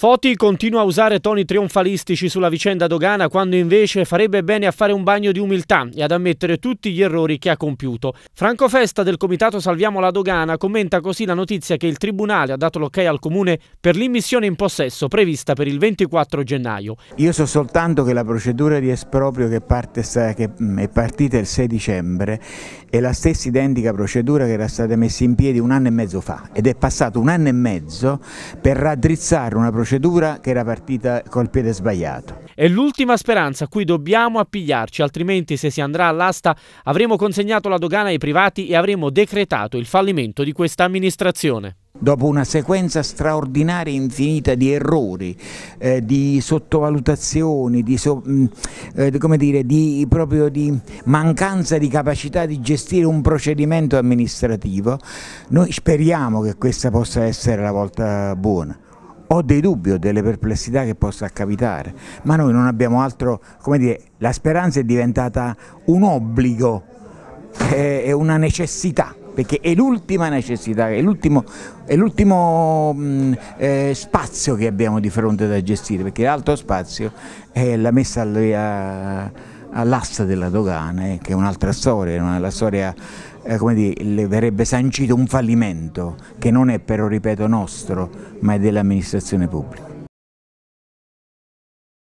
Foti continua a usare toni trionfalistici sulla vicenda dogana quando invece farebbe bene a fare un bagno di umiltà e ad ammettere tutti gli errori che ha compiuto. Franco Festa del comitato Salviamo la dogana commenta così la notizia che il Tribunale ha dato l'ok al Comune per l'immissione in possesso prevista per il 24 gennaio. Io so soltanto che la procedura di esproprio che, parte, che mm, è partita il 6 dicembre è la stessa identica procedura che era stata messa in piedi un anno e mezzo fa ed è passato un anno e mezzo per raddrizzare una procedura procedura che era partita col piede sbagliato. È l'ultima speranza a cui dobbiamo appigliarci, altrimenti se si andrà all'asta avremo consegnato la dogana ai privati e avremo decretato il fallimento di questa amministrazione dopo una sequenza straordinaria e infinita di errori, eh, di sottovalutazioni, di, so, mh, mm, eh, dire, di, di, mancanza di capacità di gestire un procedimento amministrativo, noi speriamo che questa possa essere la volta buona ho dei dubbi, o delle perplessità che possa capitare, ma noi non abbiamo altro, come dire, la speranza è diventata un obbligo, è una necessità perché è l'ultima necessità, è l'ultimo mm, eh, spazio che abbiamo di fronte da gestire, perché l'altro spazio è la messa all'asta della dogana, eh, che è un'altra storia, è una, la storia eh, dire, verrebbe sancito un fallimento che non è però, ripeto, nostro, ma è dell'amministrazione pubblica.